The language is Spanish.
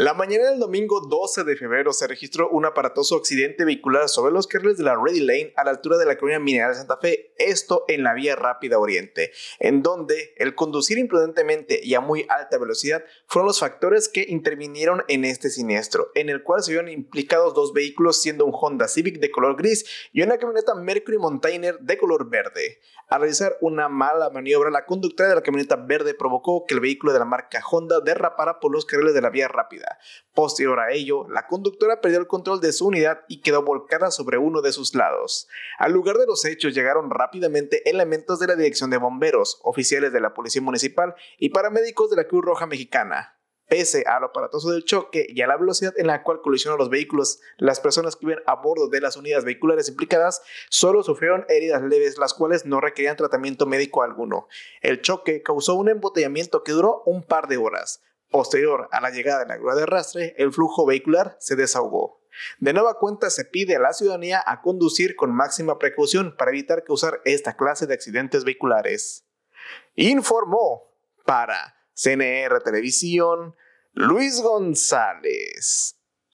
La mañana del domingo 12 de febrero se registró un aparatoso accidente vehicular sobre los carriles de la Ready Lane a la altura de la colonia Mineral de Santa Fe, esto en la vía rápida oriente, en donde el conducir imprudentemente y a muy alta velocidad fueron los factores que intervinieron en este siniestro, en el cual se vieron implicados dos vehículos siendo un Honda Civic de color gris y una camioneta Mercury Montainer de color verde. Al realizar una mala maniobra, la conductora de la camioneta verde provocó que el vehículo de la marca Honda derrapara por los carriles de la vía rápida. Posterior a ello, la conductora perdió el control de su unidad y quedó volcada sobre uno de sus lados. Al lugar de los hechos llegaron rápidamente elementos de la Dirección de Bomberos, oficiales de la Policía Municipal y paramédicos de la Cruz Roja Mexicana. Pese al aparatoso del choque y a la velocidad en la cual colisionaron los vehículos, las personas que viven a bordo de las unidades vehiculares implicadas solo sufrieron heridas leves, las cuales no requerían tratamiento médico alguno. El choque causó un embotellamiento que duró un par de horas. Posterior a la llegada de la grúa de arrastre, el flujo vehicular se desahogó. De nueva cuenta se pide a la ciudadanía a conducir con máxima precaución para evitar causar esta clase de accidentes vehiculares. Informó para CNR Televisión Luis González.